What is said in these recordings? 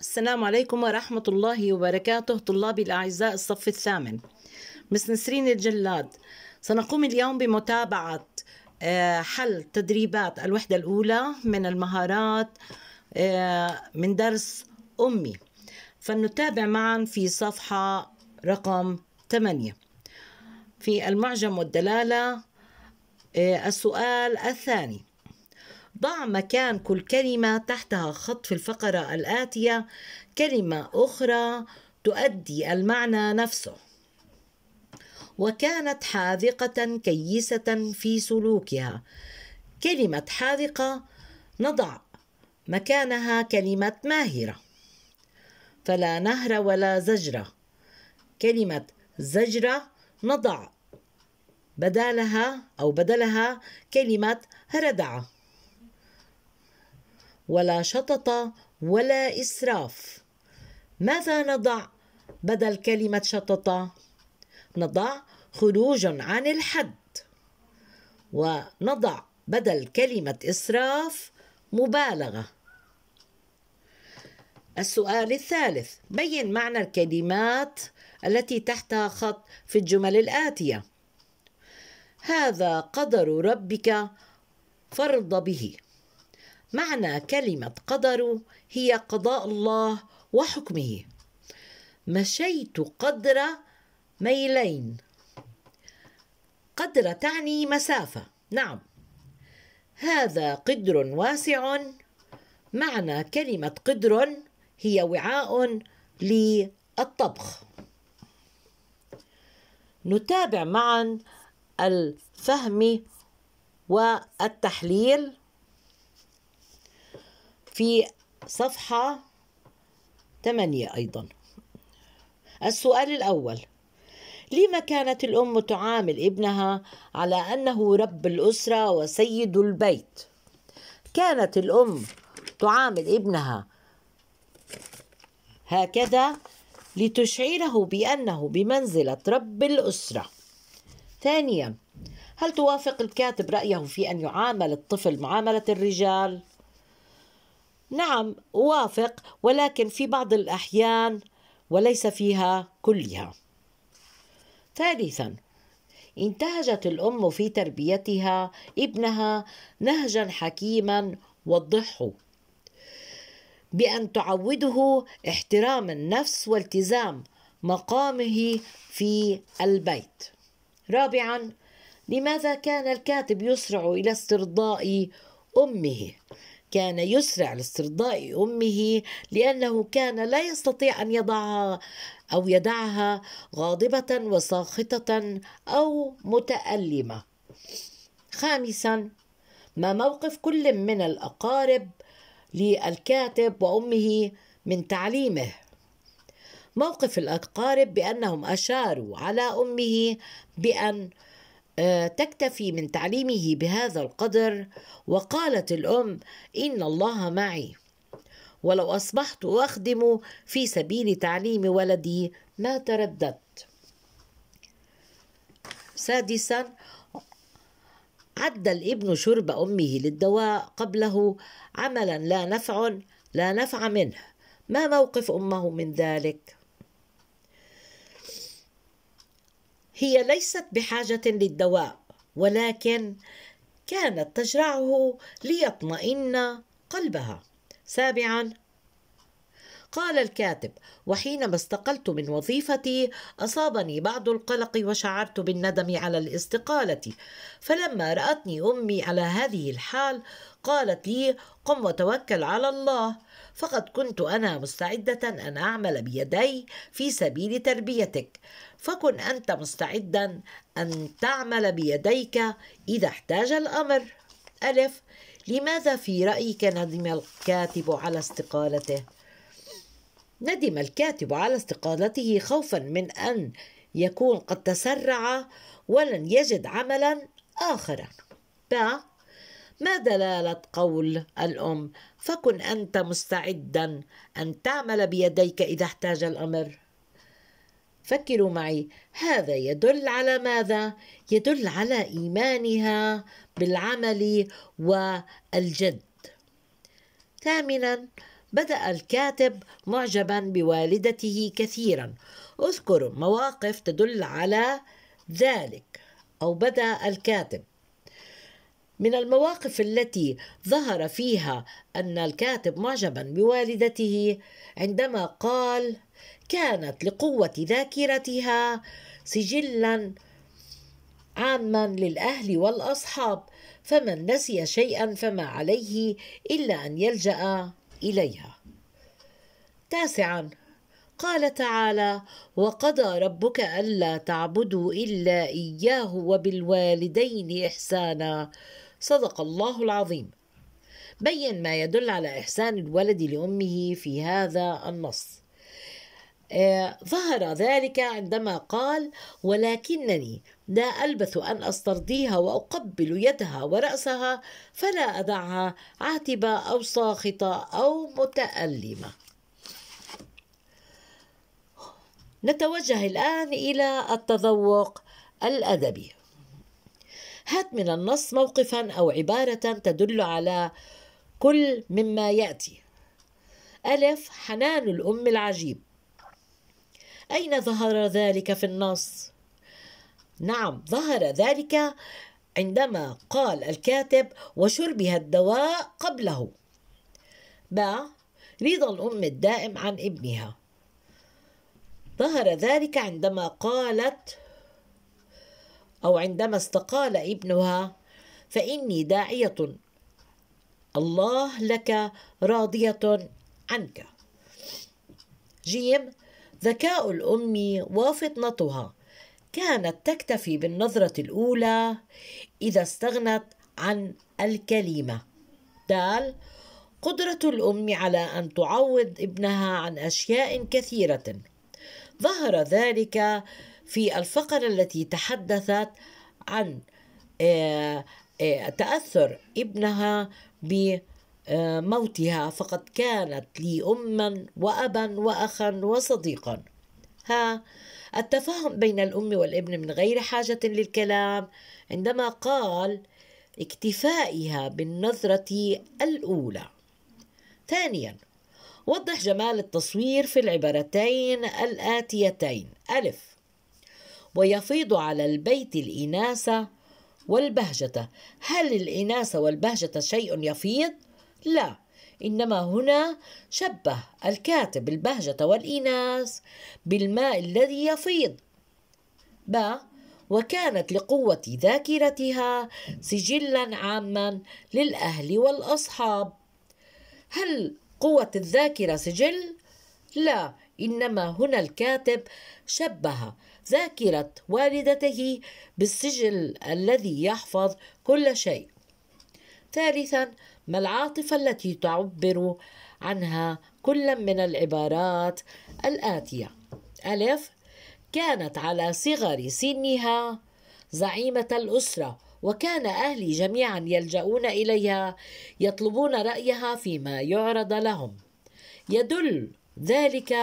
السلام عليكم ورحمة الله وبركاته طلابي الأعزاء الصف الثامن مس نسرين الجلاد سنقوم اليوم بمتابعة آه، حل تدريبات الوحدة الأولى من المهارات آه، من درس أمي فنتابع معا في صفحة رقم 8 في المعجم والدلالة آه، السؤال الثاني ضع مكان كل كلمة تحتها خط في الفقرة الآتية كلمة أخرى تؤدي المعنى نفسه وكانت حاذقة كيسة في سلوكها كلمة حاذقة نضع مكانها كلمة ماهرة فلا نهر ولا زجرة كلمة زجرة نضع بدالها أو بدلها كلمة هردعة ولا شطط ولا إسراف ماذا نضع بدل كلمة شطط؟ نضع خروج عن الحد ونضع بدل كلمة إسراف مبالغة السؤال الثالث بين معنى الكلمات التي تحتها خط في الجمل الآتية هذا قدر ربك فرض به معنى كلمة قدر هي قضاء الله وحكمه مشيت قدر ميلين قدر تعني مسافة نعم هذا قدر واسع معنى كلمة قدر هي وعاء للطبخ نتابع معا الفهم والتحليل في صفحة 8 أيضا السؤال الأول لما كانت الأم تعامل ابنها على أنه رب الأسرة وسيد البيت كانت الأم تعامل ابنها هكذا لتشعره بأنه بمنزلة رب الأسرة ثانيا هل توافق الكاتب رأيه في أن يعامل الطفل معاملة الرجال؟ نعم اوافق ولكن في بعض الاحيان وليس فيها كلها ثالثا انتهجت الام في تربيتها ابنها نهجا حكيما وضحه بان تعوده احترام النفس والتزام مقامه في البيت رابعا لماذا كان الكاتب يسرع الى استرضاء امه كان يسرع لاسترضاء امه لانه كان لا يستطيع ان يضعها او يدعها غاضبه وساخطه او متالمه خامسا ما موقف كل من الاقارب للكاتب وامه من تعليمه موقف الاقارب بانهم اشاروا على امه بان آه، تكتفي من تعليمه بهذا القدر وقالت الام ان الله معي ولو اصبحت اخدم في سبيل تعليم ولدي ما ترددت سادسا عد الابن شرب امه للدواء قبله عملا لا نفع لا نفع منه ما موقف امه من ذلك هي ليست بحاجة للدواء ولكن كانت تجرعه ليطمئن قلبها سابعا قال الكاتب وحينما استقلت من وظيفتي أصابني بعض القلق وشعرت بالندم على الاستقالة فلما رأتني أمي على هذه الحال قالت لي قم وتوكل على الله فقد كنت أنا مستعدة أن أعمل بيدي في سبيل تربيتك فكن أنت مستعدا أن تعمل بيديك إذا احتاج الأمر ألف لماذا في رأيك ندم الكاتب على استقالته؟ ندم الكاتب على استقالته خوفا من ان يكون قد تسرع ولن يجد عملا اخر با ما دلاله قول الام فكن انت مستعدا ان تعمل بيديك اذا احتاج الامر فكروا معي هذا يدل على ماذا يدل على ايمانها بالعمل والجد ثامنا بدأ الكاتب معجبا بوالدته كثيرا اذكر مواقف تدل على ذلك أو بدأ الكاتب من المواقف التي ظهر فيها أن الكاتب معجبا بوالدته عندما قال كانت لقوة ذاكرتها سجلا عاما للأهل والأصحاب فمن نسي شيئا فما عليه إلا أن يلجأ إليها تاسعا قال تعالى وقضى ربك ألا تعبدوا إلا إياه وبالوالدين إحسانا صدق الله العظيم بين ما يدل على إحسان الولد لأمه في هذا النص آه، ظهر ذلك عندما قال ولكنني لا البث ان استرضيها واقبل يدها وراسها فلا ادعها عاتبه او ساخطه او متالمه نتوجه الان الى التذوق الادبي هات من النص موقفا او عباره تدل على كل مما ياتي الف حنان الام العجيب أين ظهر ذلك في النص؟ نعم ظهر ذلك عندما قال الكاتب وشربها الدواء قبله باء رضا الأم الدائم عن ابنها ظهر ذلك عندما قالت أو عندما استقال ابنها فإني داعية الله لك راضية عنك جيم ذكاء الام وفطنتها كانت تكتفي بالنظره الاولى اذا استغنت عن الكلمه دال قدره الام على ان تعوض ابنها عن اشياء كثيره ظهر ذلك في الفقره التي تحدثت عن آه، آه، تاثر ابنها ب آه، موتها فقد كانت لي أما وأبا وأخا وصديقا ها التفاهم بين الأم والابن من غير حاجة للكلام عندما قال اكتفائها بالنظرة الأولى ثانيا وضح جمال التصوير في العبارتين الآتيتين ألف ويفيض على البيت الإناثة والبهجة هل الإناثة والبهجة شيء يفيض؟ لا إنما هنا شبه الكاتب البهجة والإناث بالماء الذي يفيض ب وكانت لقوة ذاكرتها سجلا عاما للأهل والأصحاب هل قوة الذاكرة سجل؟ لا إنما هنا الكاتب شبه ذاكرة والدته بالسجل الذي يحفظ كل شيء ثالثا ما العاطفة التي تعبر عنها كل من العبارات الآتية ألف كانت على صغر سنها زعيمة الأسرة وكان أهلي جميعا يلجؤون إليها يطلبون رأيها فيما يعرض لهم يدل ذلك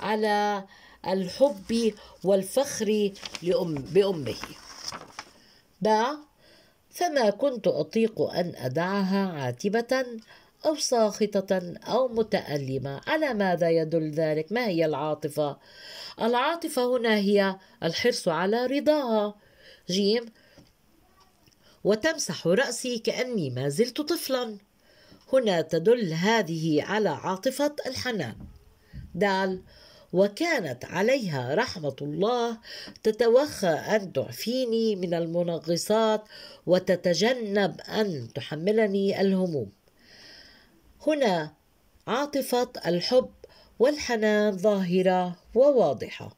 على الحب والفخر لأم بأمه ب فما كنت اطيق ان ادعها عاتبه او ساخطه او متالمه على ماذا يدل ذلك ما هي العاطفه العاطفه هنا هي الحرص على رضاها جيم وتمسح راسي كاني ما زلت طفلا هنا تدل هذه على عاطفه الحنان دال وكانت عليها رحمة الله تتوخى أن تعفيني من المنغصات وتتجنب أن تحملني الهموم. هنا عاطفة الحب والحنان ظاهرة وواضحة.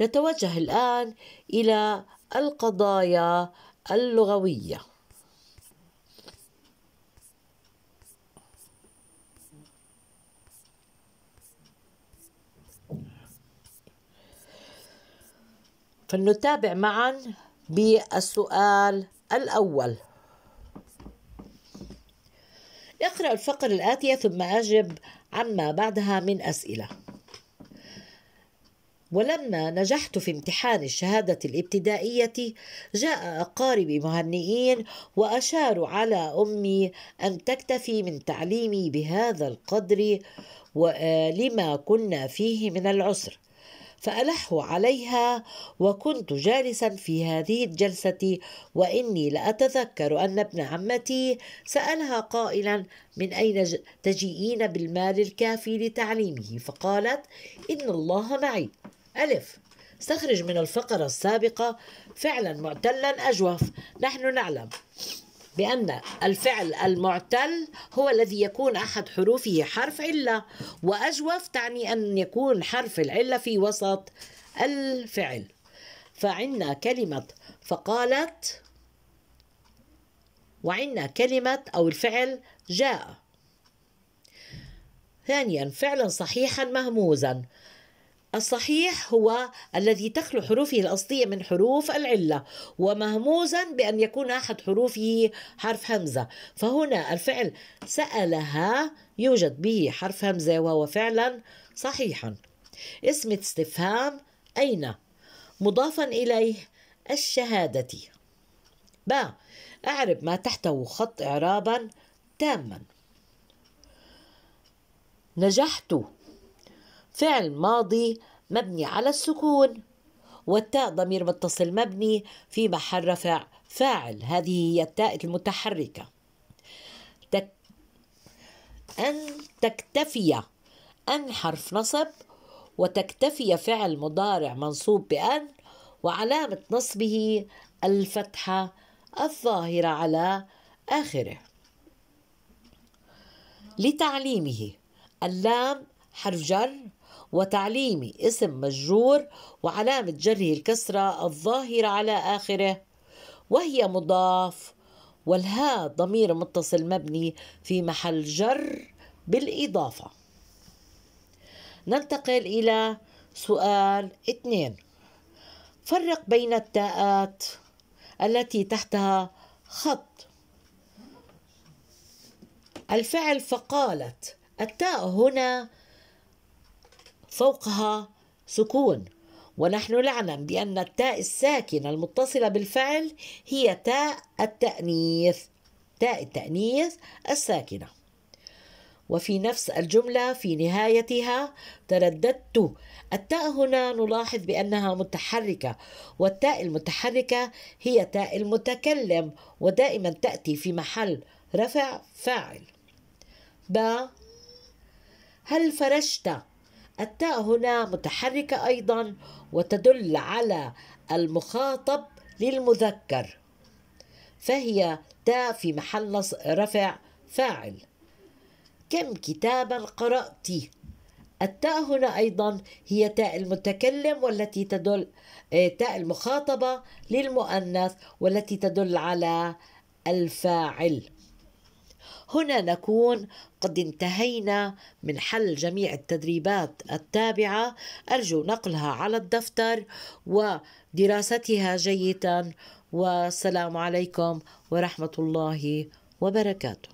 نتوجه الآن إلى القضايا اللغويه فلنتابع معا بالسؤال الأول اقرأ الفقرة الآتية ثم أجب عما بعدها من أسئلة ولما نجحت في امتحان الشهادة الابتدائية جاء أقاربي مهنئين وأشاروا على أمي أن تكتفي من تعليمي بهذا القدر لما كنا فيه من العسر فألح عليها وكنت جالسا في هذه الجلسة وإني لأتذكر أن ابن عمتي سألها قائلا من أين تجيئين بالمال الكافي لتعليمه فقالت إن الله معي ألف استخرج من الفقرة السابقة فعلا معتلا أجوف نحن نعلم بأن الفعل المعتل هو الذي يكون أحد حروفه حرف علة وأجوف تعني أن يكون حرف العلة في وسط الفعل فعندنا كلمة فقالت وعندنا كلمة أو الفعل جاء ثانيا فعلا صحيحا مهموزا الصحيح هو الذي تخلو حروفه الأصلية من حروف العلة ومهموزا بأن يكون أحد حروفه حرف همزة فهنا الفعل سألها يوجد به حرف همزة وهو فعلا صحيحا اسم استفهام أين مضافا إليه الشهادة باء أعرب ما تحته خط إعرابا تاما نجحت فعل ماضي مبني على السكون والتاء ضمير متصل مبني في محل رفع فاعل هذه هي التاء المتحركة تك أن تكتفي أن حرف نصب وتكتفي فعل مضارع منصوب بأن وعلامة نصبه الفتحة الظاهرة على آخره لتعليمه اللام حرف جر وتعليمي اسم مجرور وعلامة جره الكسرة الظاهرة على آخره وهي مضاف والهاء ضمير متصل مبني في محل جر بالإضافة ننتقل إلى سؤال اثنين فرق بين التاءات التي تحتها خط الفعل فقالت التاء هنا فوقها سكون ونحن نعلم بأن التاء الساكنة المتصلة بالفعل هي تاء التأنيث تاء التأنيث الساكنة وفي نفس الجملة في نهايتها ترددت التاء هنا نلاحظ بأنها متحركة والتاء المتحركة هي تاء المتكلم ودائما تأتي في محل رفع فاعل ب هل فرشت التاء هنا متحركة أيضا وتدل على المخاطب للمذكر فهي تاء في محل رفع فاعل كم كتابا قرأت التاء هنا أيضا هي تاء المتكلم والتي تدل آه، تاء المخاطبة للمؤنث والتي تدل على الفاعل هنا نكون قد انتهينا من حل جميع التدريبات التابعة أرجو نقلها على الدفتر ودراستها جيدا والسلام عليكم ورحمة الله وبركاته